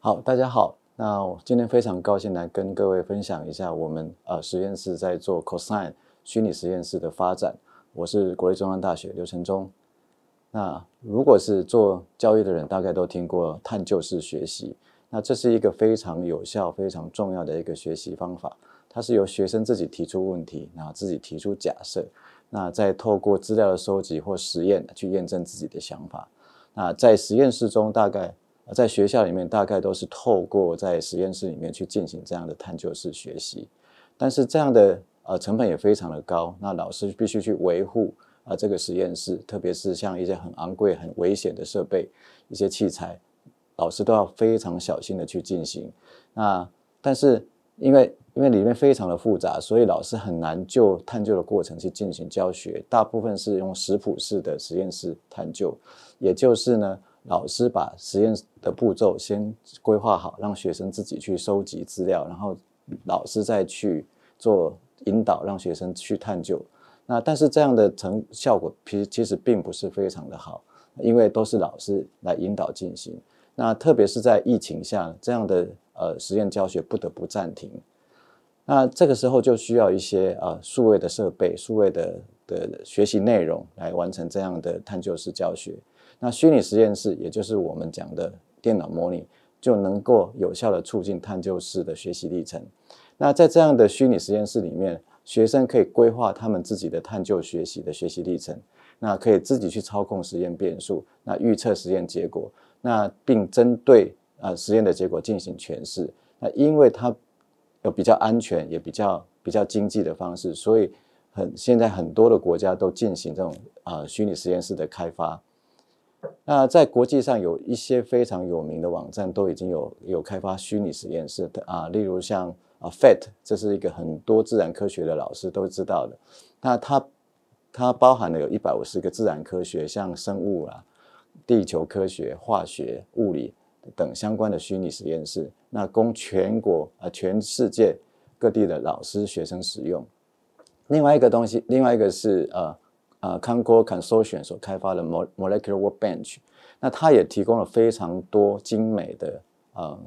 好，大家好。那我今天非常高兴来跟各位分享一下我们呃实验室在做 cosine 虚拟实验室的发展。我是国立中央大学刘成忠。那如果是做教育的人，大概都听过探究式学习。那这是一个非常有效、非常重要的一个学习方法。它是由学生自己提出问题，然后自己提出假设，那再透过资料的收集或实验去验证自己的想法。那在实验室中，大概。在学校里面，大概都是透过在实验室里面去进行这样的探究式学习，但是这样的呃成本也非常的高。那老师必须去维护啊这个实验室，特别是像一些很昂贵、很危险的设备、一些器材，老师都要非常小心的去进行。那但是因为因为里面非常的复杂，所以老师很难就探究的过程去进行教学，大部分是用食谱式的实验室探究，也就是呢。老师把实验的步骤先规划好，让学生自己去收集资料，然后老师再去做引导，让学生去探究。那但是这样的成效果，其实其实并不是非常的好，因为都是老师来引导进行。那特别是在疫情下，这样的呃实验教学不得不暂停。那这个时候就需要一些呃数位的设备、数位的的学习内容来完成这样的探究式教学。那虚拟实验室，也就是我们讲的电脑模拟，就能够有效的促进探究式的学习历程。那在这样的虚拟实验室里面，学生可以规划他们自己的探究学习的学习历程，那可以自己去操控实验变数，那预测实验结果，那并针对啊实验的结果进行诠释。那因为它有比较安全，也比较比较经济的方式，所以很现在很多的国家都进行这种啊虚拟实验室的开发。那在国际上有一些非常有名的网站都已经有有开发虚拟实验室的啊，例如像啊 f a e t 这是一个很多自然科学的老师都知道的。那它它包含了有一百五十个自然科学，像生物啊、地球科学、化学、物理等相关的虚拟实验室，那供全国啊、全世界各地的老师学生使用。另外一个东西，另外一个是呃。啊 c o n c o r Consortium 所开发的 Molecular Workbench，那它也提供了非常多精美的呃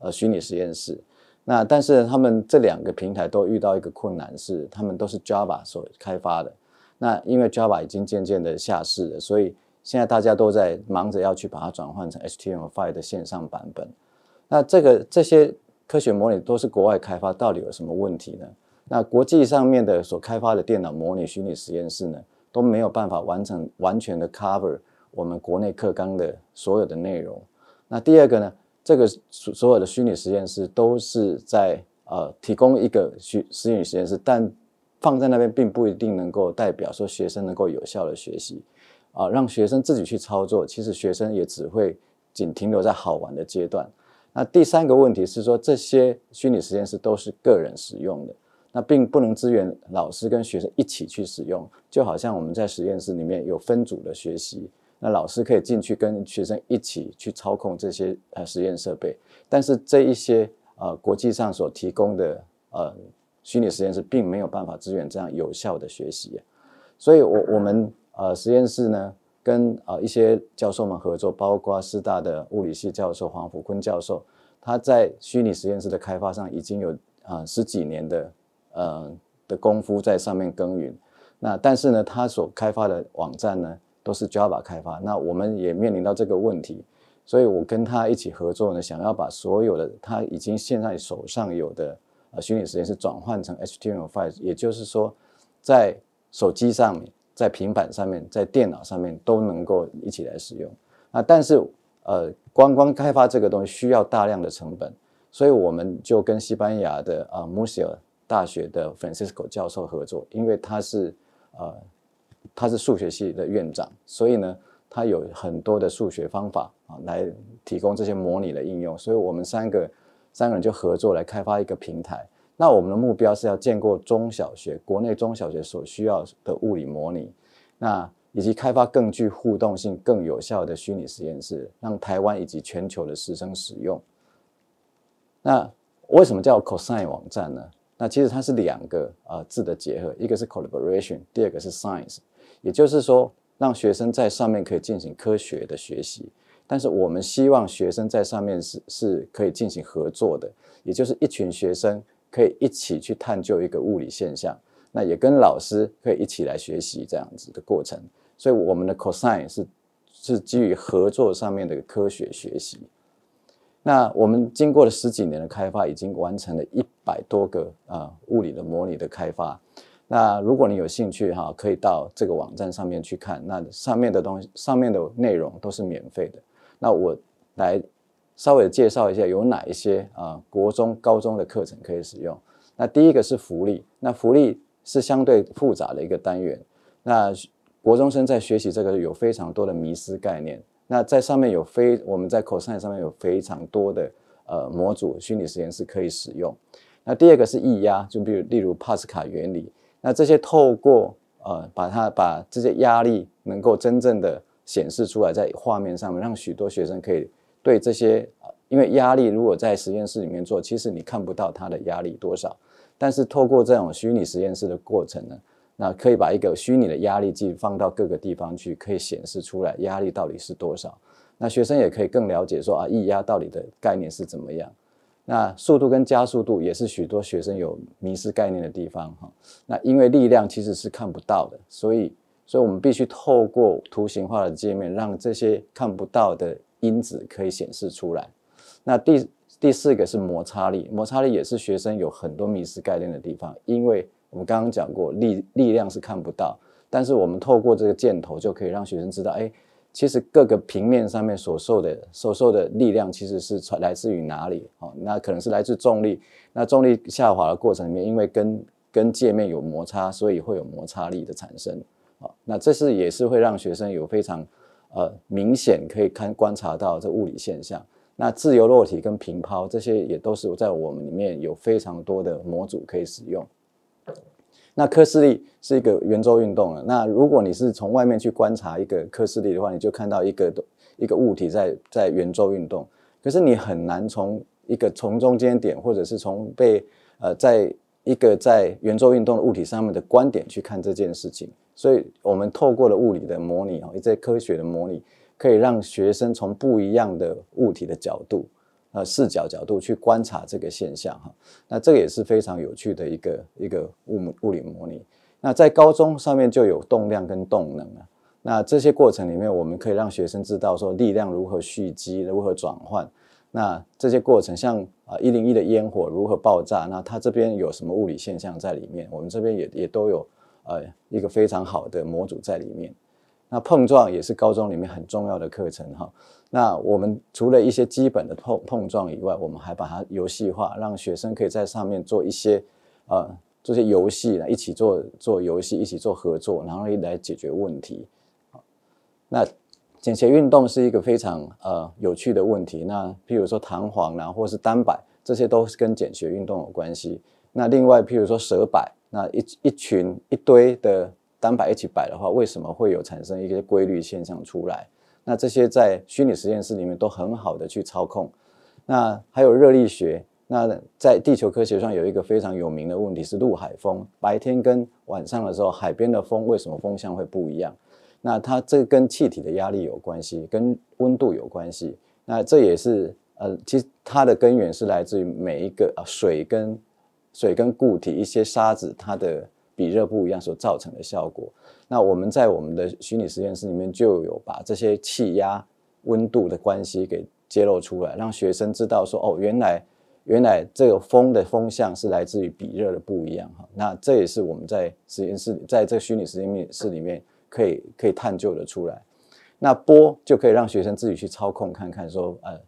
呃虚拟实验室。那但是他们这两个平台都遇到一个困难，是他们都是 Java 所开发的。那因为 Java 已经渐渐的下市了，所以现在大家都在忙着要去把它转换成 HTML5 的线上版本。那这个这些科学模拟都是国外开发，到底有什么问题呢？那国际上面的所开发的电脑模拟虚拟实验室呢？都没有办法完成完全的 cover 我们国内课纲的所有的内容。那第二个呢？这个所所有的虚拟实验室都是在呃提供一个虚虚拟实验室，但放在那边并不一定能够代表说学生能够有效的学习。啊，让学生自己去操作，其实学生也只会仅停留在好玩的阶段。那第三个问题是说，这些虚拟实验室都是个人使用的。那并不能支援老师跟学生一起去使用，就好像我们在实验室里面有分组的学习，那老师可以进去跟学生一起去操控这些呃实验设备，但是这一些呃国际上所提供的呃虚拟实验室并没有办法支援这样有效的学习，所以我我们呃实验室呢跟呃一些教授们合作，包括师大的物理系教授黄福坤教授，他在虚拟实验室的开发上已经有啊十几年的。呃的功夫在上面耕耘，那但是呢，他所开发的网站呢都是 Java 开发，那我们也面临到这个问题，所以我跟他一起合作呢，想要把所有的他已经现在手上有的呃虚拟实验室转换成 HTML5，也就是说，在手机上面、在平板上面、在电脑上面都能够一起来使用。啊，但是呃，光光开发这个东西需要大量的成本，所以我们就跟西班牙的啊穆西尔。大学的 Francisco 教授合作，因为他是呃，他是数学系的院长，所以呢，他有很多的数学方法啊，来提供这些模拟的应用。所以，我们三个三个人就合作来开发一个平台。那我们的目标是要建构中小学国内中小学所需要的物理模拟，那以及开发更具互动性、更有效的虚拟实验室，让台湾以及全球的师生使用。那为什么叫 cosine 网站呢？那其实它是两个呃字的结合，一个是 collaboration，第二个是 science，也就是说，让学生在上面可以进行科学的学习，但是我们希望学生在上面是是可以进行合作的，也就是一群学生可以一起去探究一个物理现象，那也跟老师可以一起来学习这样子的过程，所以我们的 cosine 是是基于合作上面的科学学习。那我们经过了十几年的开发，已经完成了一百多个啊物理的模拟的开发。那如果你有兴趣哈，可以到这个网站上面去看。那上面的东西，上面的内容都是免费的。那我来稍微介绍一下，有哪一些啊国中高中的课程可以使用。那第一个是福利，那福利是相对复杂的一个单元。那国中生在学习这个有非常多的迷失概念。那在上面有非我们在 cosine 上面有非常多的呃模组虚拟实验室可以使用。那第二个是液压，就比如例如帕斯卡原理，那这些透过呃把它把这些压力能够真正的显示出来在画面上，面，让许多学生可以对这些，因为压力如果在实验室里面做，其实你看不到它的压力多少，但是透过这种虚拟实验室的过程呢？那可以把一个虚拟的压力计放到各个地方去，可以显示出来压力到底是多少。那学生也可以更了解说啊，压到底的概念是怎么样。那速度跟加速度也是许多学生有迷失概念的地方哈。那因为力量其实是看不到的，所以，所以我们必须透过图形化的界面，让这些看不到的因子可以显示出来。那第第四个是摩擦力，摩擦力也是学生有很多迷失概念的地方，因为。我们刚刚讲过，力力量是看不到，但是我们透过这个箭头就可以让学生知道，哎，其实各个平面上面所受的所受的力量其实是来自于哪里？哦，那可能是来自重力。那重力下滑的过程里面，因为跟跟界面有摩擦，所以会有摩擦力的产生。啊，那这是也是会让学生有非常呃明显可以看观察到这物理现象。那自由落体跟平抛这些也都是在我们里面有非常多的模组可以使用。那科斯力是一个圆周运动了。那如果你是从外面去观察一个科斯力的话，你就看到一个一个物体在在圆周运动。可是你很难从一个从中间点，或者是从被呃在一个在圆周运动的物体上面的观点去看这件事情。所以我们透过了物理的模拟哦，一些科学的模拟，可以让学生从不一样的物体的角度。呃，视角角度去观察这个现象哈，那这个也是非常有趣的一个一个物物理模拟。那在高中上面就有动量跟动能了。那这些过程里面，我们可以让学生知道说，力量如何蓄积，如何转换。那这些过程，像啊一零一的烟火如何爆炸，那它这边有什么物理现象在里面？我们这边也也都有呃一个非常好的模组在里面。那碰撞也是高中里面很重要的课程哈。那我们除了一些基本的碰碰撞以外，我们还把它游戏化，让学生可以在上面做一些，呃，做些游戏来一起做做游戏，一起做合作，然后来解决问题。那简谐运动是一个非常呃有趣的问题。那譬如说弹簧啊，或是单摆，这些都是跟简谐运动有关系。那另外譬如说蛇摆，那一一群一堆的单摆一起摆的话，为什么会有产生一些规律现象出来？那这些在虚拟实验室里面都很好的去操控，那还有热力学，那在地球科学上有一个非常有名的问题是陆海风，白天跟晚上的时候海边的风为什么风向会不一样？那它这跟气体的压力有关系，跟温度有关系，那这也是呃其实它的根源是来自于每一个啊水跟水跟固体一些沙子它的。比热不一样所造成的效果。那我们在我们的虚拟实验室里面就有把这些气压、温度的关系给揭露出来，让学生知道说，哦，原来原来这个风的风向是来自于比热的不一样哈。那这也是我们在实验室，在这个虚拟实验室里面可以可以探究的出来。那波就可以让学生自己去操控看看说，呃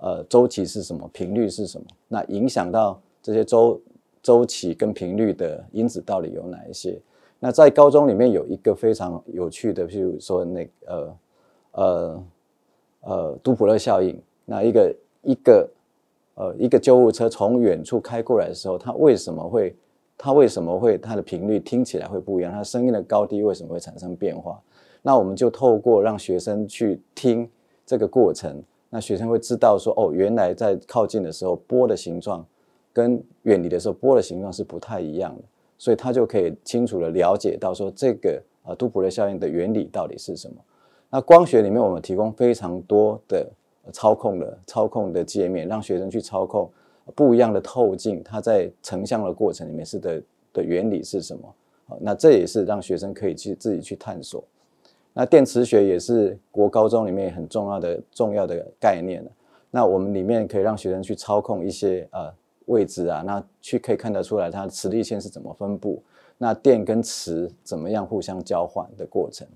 呃，周期是什么，频率是什么，那影响到这些周。周期跟频率的因子到底有哪一些？那在高中里面有一个非常有趣的，譬如说那呃呃呃，杜普勒效应。那一个一个呃一个救护车从远处开过来的时候，它为什么会它为什么会它的频率听起来会不一样？它声音的高低为什么会产生变化？那我们就透过让学生去听这个过程，那学生会知道说哦，原来在靠近的时候波的形状。跟远离的时候波的形状是不太一样的，所以他就可以清楚的了解到说这个啊，杜普勒效应的原理到底是什么。那光学里面我们提供非常多的操控的操控的界面，让学生去操控不一样的透镜，它在成像的过程里面是的的原理是什么？那这也是让学生可以去自己去探索。那电磁学也是国高中里面很重要的重要的概念那我们里面可以让学生去操控一些呃位置啊，那去可以看得出来，它的磁力线是怎么分布，那电跟磁怎么样互相交换的过程。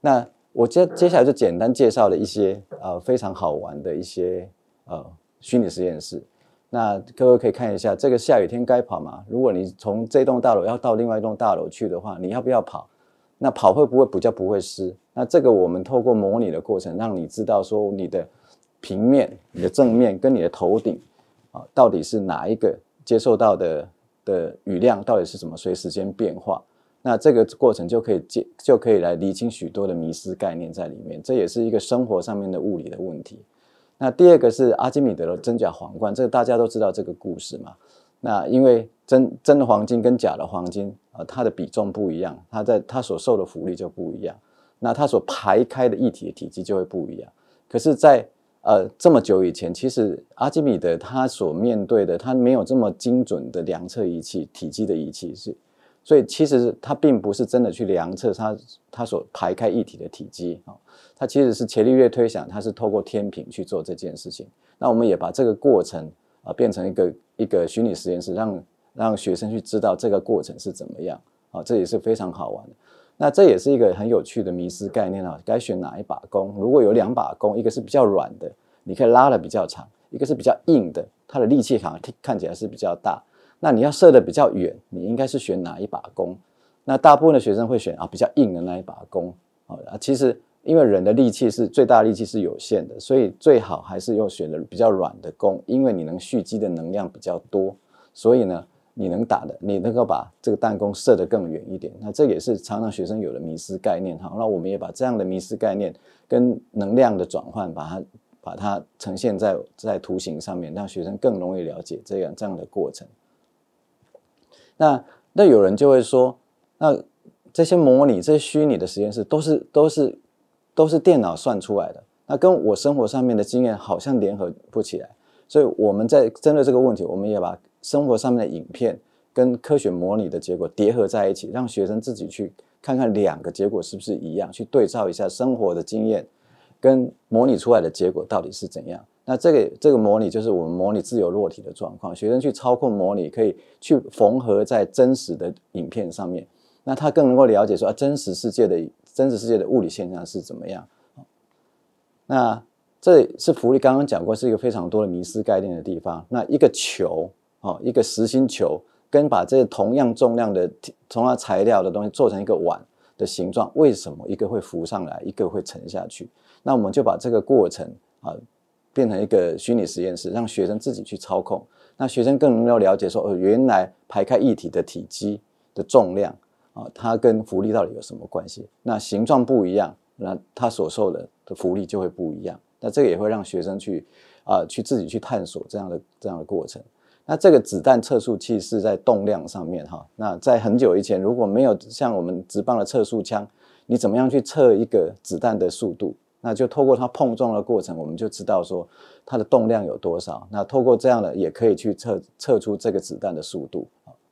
那我接接下来就简单介绍了一些呃非常好玩的一些呃虚拟实验室。那各位可以看一下，这个下雨天该跑吗？如果你从这栋大楼要到另外一栋大楼去的话，你要不要跑？那跑会不会比较不会湿？那这个我们透过模拟的过程，让你知道说你的平面、你的正面跟你的头顶。到底是哪一个接受到的的雨量，到底是怎么随时间变化？那这个过程就可以接就可以来厘清许多的迷失概念在里面。这也是一个生活上面的物理的问题。那第二个是阿基米德的真假皇冠，这个大家都知道这个故事嘛？那因为真真的黄金跟假的黄金啊，它的比重不一样，它在它所受的浮力就不一样，那它所排开的液体的体积就会不一样。可是，在呃，这么久以前，其实阿基米德他所面对的，他没有这么精准的量测仪器，体积的仪器是，所以其实他并不是真的去量测他他所排开液体的体积啊，他其实是伽利略推想他是透过天平去做这件事情。那我们也把这个过程啊变成一个一个虚拟实验室，让让学生去知道这个过程是怎么样啊，这也是非常好玩的。那这也是一个很有趣的迷失概念啊！该选哪一把弓？如果有两把弓，一个是比较软的，你可以拉的比较长；一个是比较硬的，它的力气好像看起来是比较大。那你要射的比较远，你应该是选哪一把弓？那大部分的学生会选啊比较硬的那一把弓啊。其实因为人的力气是最大力气是有限的，所以最好还是用选的比较软的弓，因为你能蓄积的能量比较多。所以呢？你能打的，你能够把这个弹弓射得更远一点。那这也是常常学生有的迷失概念哈。那我们也把这样的迷失概念跟能量的转换，把它把它呈现在在图形上面，让学生更容易了解这样这样的过程。那那有人就会说，那这些模拟、这些虚拟的实验室都是都是都是电脑算出来的，那跟我生活上面的经验好像联合不起来。所以我们在针对这个问题，我们也把。生活上面的影片跟科学模拟的结果叠合在一起，让学生自己去看看两个结果是不是一样，去对照一下生活的经验跟模拟出来的结果到底是怎样。那这个这个模拟就是我们模拟自由落体的状况，学生去操控模拟，可以去缝合在真实的影片上面，那他更能够了解说真实世界的、真实世界的物理现象是怎么样。那这是福利刚刚讲过是一个非常多的迷失概念的地方。那一个球。哦，一个实心球跟把这同样重量的同样材料的东西做成一个碗的形状，为什么一个会浮上来，一个会沉下去？那我们就把这个过程啊变成一个虚拟实验室，让学生自己去操控。那学生更能够了解说，哦，原来排开液体的体积的重量啊，它跟浮力到底有什么关系？那形状不一样，那它所受的浮力就会不一样。那这个也会让学生去啊去自己去探索这样的这样的过程。那这个子弹测速器是在动量上面哈。那在很久以前，如果没有像我们直棒的测速枪，你怎么样去测一个子弹的速度？那就透过它碰撞的过程，我们就知道说它的动量有多少。那透过这样的也可以去测测出这个子弹的速度。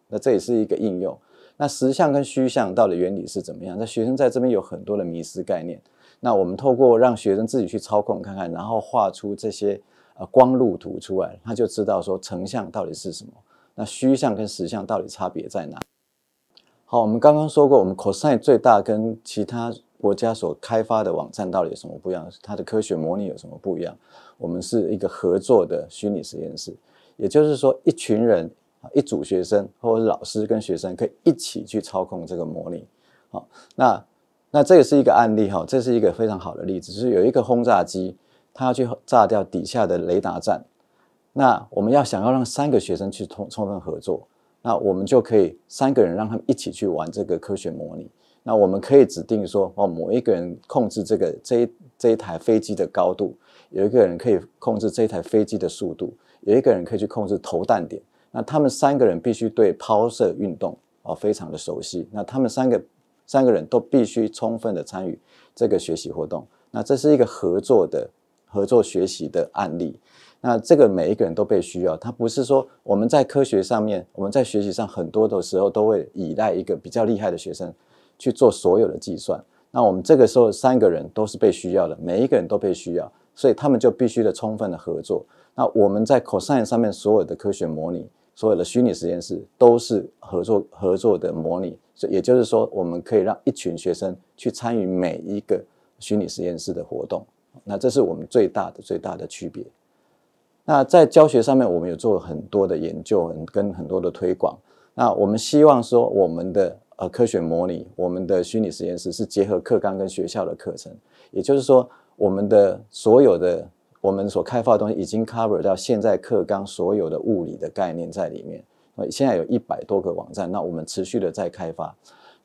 那这也是一个应用。那实像跟虚像到底原理是怎么样？那学生在这边有很多的迷失概念。那我们透过让学生自己去操控看看，然后画出这些。啊，光路图出来，他就知道说成像到底是什么。那虚像跟实像到底差别在哪？好，我们刚刚说过，我们 cosine 最大跟其他国家所开发的网站到底有什么不一样？它的科学模拟有什么不一样？我们是一个合作的虚拟实验室，也就是说，一群人、一组学生或者是老师跟学生可以一起去操控这个模拟。好，那那这也是一个案例哈，这是一个非常好的例子，就是有一个轰炸机。他要去炸掉底下的雷达站，那我们要想要让三个学生去充充分合作，那我们就可以三个人让他们一起去玩这个科学模拟。那我们可以指定说，哦，某一个人控制这个这这一台飞机的高度，有一个人可以控制这一台飞机的速度，有一个人可以去控制投弹点。那他们三个人必须对抛射运动哦非常的熟悉。那他们三个三个人都必须充分的参与这个学习活动。那这是一个合作的。合作学习的案例，那这个每一个人都被需要，他不是说我们在科学上面，我们在学习上很多的时候都会依赖一个比较厉害的学生去做所有的计算。那我们这个时候三个人都是被需要的，每一个人都被需要，所以他们就必须的充分的合作。那我们在 cosine 上面所有的科学模拟，所有的虚拟实验室都是合作合作的模拟，所以也就是说，我们可以让一群学生去参与每一个虚拟实验室的活动。那这是我们最大的最大的区别。那在教学上面，我们有做了很多的研究跟很多的推广。那我们希望说，我们的呃科学模拟，我们的虚拟实验室是结合课纲跟学校的课程。也就是说，我们的所有的我们所开发的东西已经 cover 到现在课纲所有的物理的概念在里面。那现在有一百多个网站，那我们持续的在开发。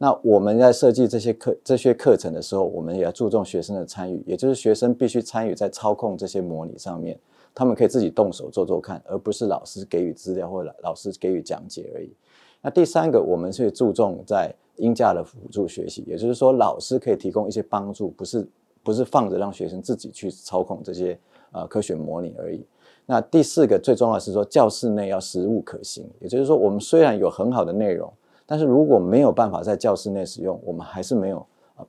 那我们在设计这些课、这些课程的时候，我们也要注重学生的参与，也就是学生必须参与在操控这些模拟上面，他们可以自己动手做做看，而不是老师给予资料或老师给予讲解而已。那第三个，我们是注重在应价的辅助学习，也就是说，老师可以提供一些帮助，不是不是放着让学生自己去操控这些呃科学模拟而已。那第四个，最重要是说教室内要实物可行，也就是说，我们虽然有很好的内容。但是如果没有办法在教室内使用，我们还是没有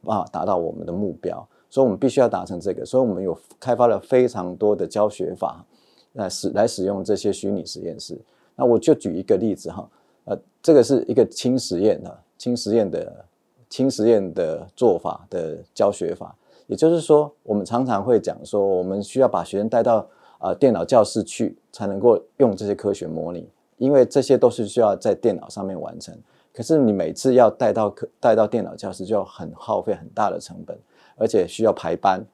办法达到我们的目标，所以我们必须要达成这个，所以我们有开发了非常多的教学法，来使来使用这些虚拟实验室。那我就举一个例子哈，呃，这个是一个轻实验的轻实验的轻实验的做法的教学法，也就是说，我们常常会讲说，我们需要把学生带到啊电脑教室去，才能够用这些科学模拟，因为这些都是需要在电脑上面完成。可是你每次要带到课带到电脑教室，就要很耗费很大的成本，而且需要排班。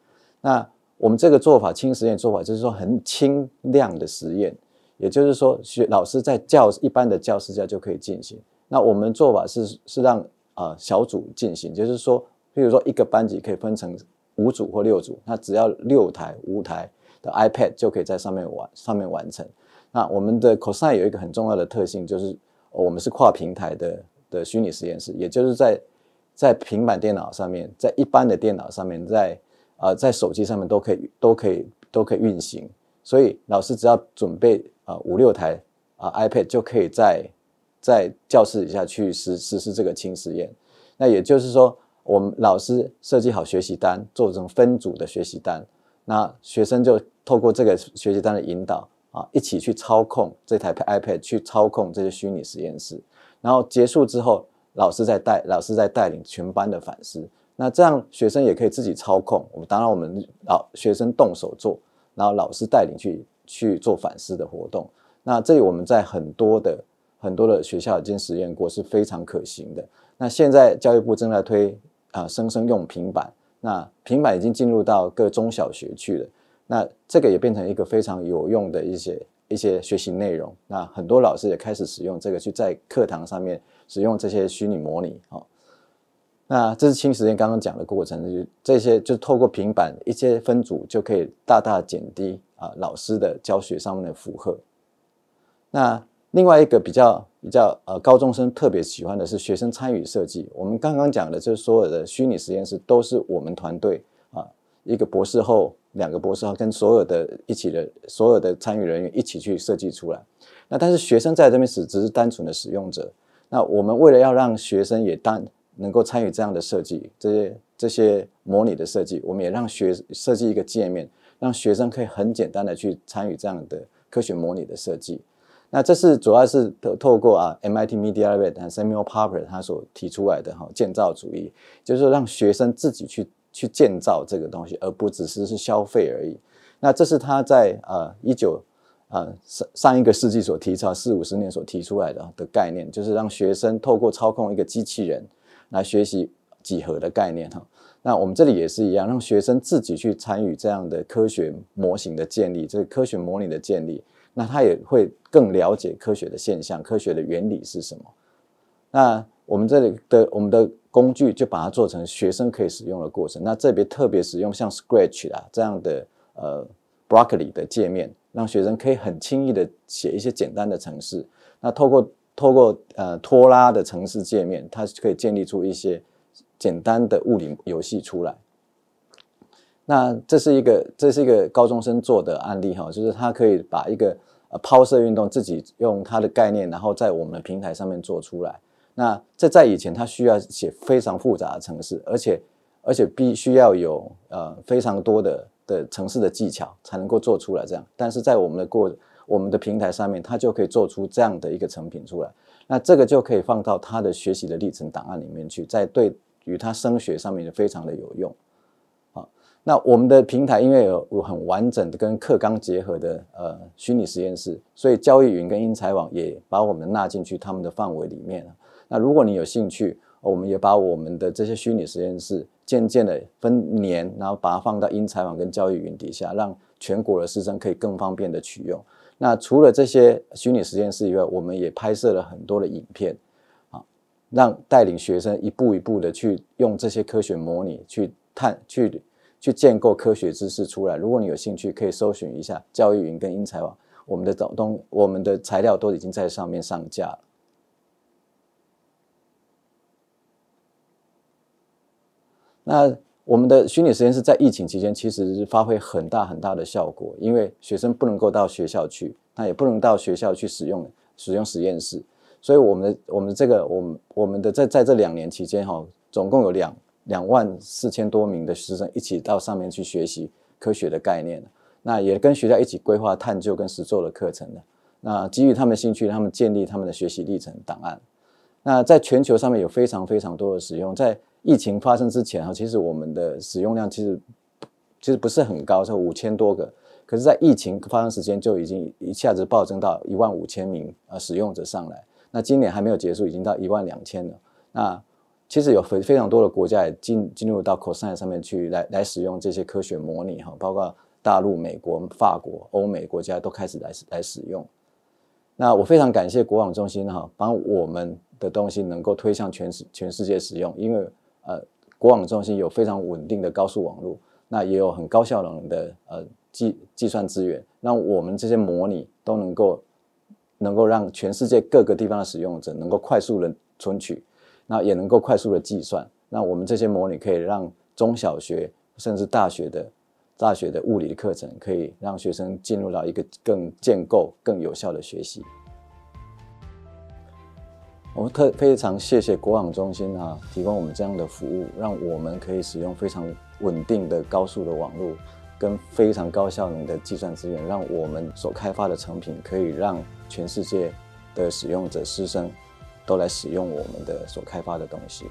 那我们这个做法，轻实验做法，就是说很轻量的实验，也就是说，学老师在教一般的教室下就可以进行。那我们做法是是让啊小组进行，就是说，比如说一个班级可以分成五组或六组，那只要六台五台的 iPad 就可以在上面完上面完成。那我们的 cosine 有一个很重要的特性就是。我们是跨平台的的虚拟实验室，也就是在在平板电脑上面，在一般的电脑上面，在呃在手机上面都可以都可以都可以运行。所以老师只要准备啊五六台啊 iPad 就可以在在教室底下去实实施这个轻实验。那也就是说，我们老师设计好学习单，做成分组的学习单，那学生就透过这个学习单的引导。啊，一起去操控这台 iPad，去操控这些虚拟实验室。然后结束之后，老师再带老师再带领全班的反思。那这样学生也可以自己操控。我们当然我们老学生动手做，然后老师带领去去做反思的活动。那这我们在很多的很多的学校已经实验过，是非常可行的。那现在教育部正在推啊，生生用平板。那平板已经进入到各中小学去了。那这个也变成一个非常有用的一些一些学习内容。那很多老师也开始使用这个去在课堂上面使用这些虚拟模拟。哦。那这是轻实验刚刚讲的过程，就这些就透过平板一些分组就可以大大减低啊老师的教学上面的负荷。那另外一个比较比较呃高中生特别喜欢的是学生参与设计。我们刚刚讲的就是所有的虚拟实验室都是我们团队啊一个博士后。两个博士后跟所有的一起的所有的参与人员一起去设计出来。那但是学生在这边是只是单纯的使用者。那我们为了要让学生也当能够参与这样的设计，这些这些模拟的设计，我们也让学设计一个界面，让学生可以很简单的去参与这样的科学模拟的设计。那这是主要是透透过啊，MIT Media Lab 和 Samuel p a p e r 他所提出来的哈，建造主义，就是让学生自己去。去建造这个东西，而不只是是消费而已。那这是他在呃一九呃上上一个世纪所提倡四五十年所提出来的的概念，就是让学生透过操控一个机器人来学习几何的概念哈。那我们这里也是一样，让学生自己去参与这样的科学模型的建立，这个科学模拟的建立，那他也会更了解科学的现象，科学的原理是什么。那我们这里的我们的工具就把它做成学生可以使用的过程。那这边特别使用像 Scratch 啦这样的呃 b r o c c o l i 的界面，让学生可以很轻易的写一些简单的程式。那透过透过呃拖拉的程式界面，它可以建立出一些简单的物理游戏出来。那这是一个这是一个高中生做的案例哈，就是他可以把一个抛射运动自己用他的概念，然后在我们的平台上面做出来。那这在以前，他需要写非常复杂的程式，而且而且必须要有呃非常多的的程式的技巧才能够做出来这样。但是在我们的过我们的平台上面，他就可以做出这样的一个成品出来。那这个就可以放到他的学习的历程档案里面去，在对于他升学上面就非常的有用啊。那我们的平台因为有有很完整的跟课纲结合的呃虚拟实验室，所以交易云跟英才网也把我们纳进去他们的范围里面了。那如果你有兴趣，我们也把我们的这些虚拟实验室渐渐的分年，然后把它放到英才网跟教育云底下，让全国的师生可以更方便的取用。那除了这些虚拟实验室以外，我们也拍摄了很多的影片，啊，让带领学生一步一步的去用这些科学模拟去探、去、去建构科学知识出来。如果你有兴趣，可以搜寻一下教育云跟英才网，我们的东，我们的材料都已经在上面上架了。那我们的虚拟实验室在疫情期间其实是发挥很大很大的效果，因为学生不能够到学校去，那也不能到学校去使用使用实验室，所以我们的我们这个我们我们的在在这两年期间哈，总共有两两万四千多名的学生一起到上面去学习科学的概念，那也跟学校一起规划探究跟实作的课程的，那基于他们兴趣，他们建立他们的学习历程档案，那在全球上面有非常非常多的使用在。疫情发生之前哈，其实我们的使用量其实其实不是很高，才五千多个。可是，在疫情发生时间就已经一下子暴增到一万五千名呃使用者上来。那今年还没有结束，已经到一万两千了。那其实有非非常多的国家也进进入到 cosine 上面去来来使用这些科学模拟哈，包括大陆、美国、法国、欧美国家都开始来来使用。那我非常感谢国网中心哈，把我们的东西能够推向全世全世界使用，因为。呃，国网中心有非常稳定的高速网络，那也有很高效能的呃计计算资源，那我们这些模拟都能够能够让全世界各个地方的使用者能够快速的存取，那也能够快速的计算，那我们这些模拟可以让中小学甚至大学的大学的物理的课程可以让学生进入到一个更建构、更有效的学习。我们特非常谢谢国网中心啊，提供我们这样的服务，让我们可以使用非常稳定的高速的网络，跟非常高效能的计算资源，让我们所开发的产品可以让全世界的使用者师生都来使用我们的所开发的东西。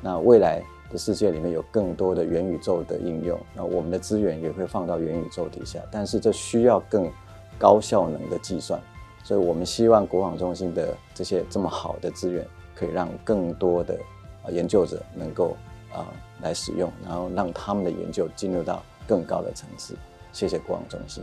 那未来的世界里面有更多的元宇宙的应用，那我们的资源也会放到元宇宙底下，但是这需要更高效能的计算。所以我们希望国网中心的这些这么好的资源，可以让更多的研究者能够啊来使用，然后让他们的研究进入到更高的层次。谢谢国网中心。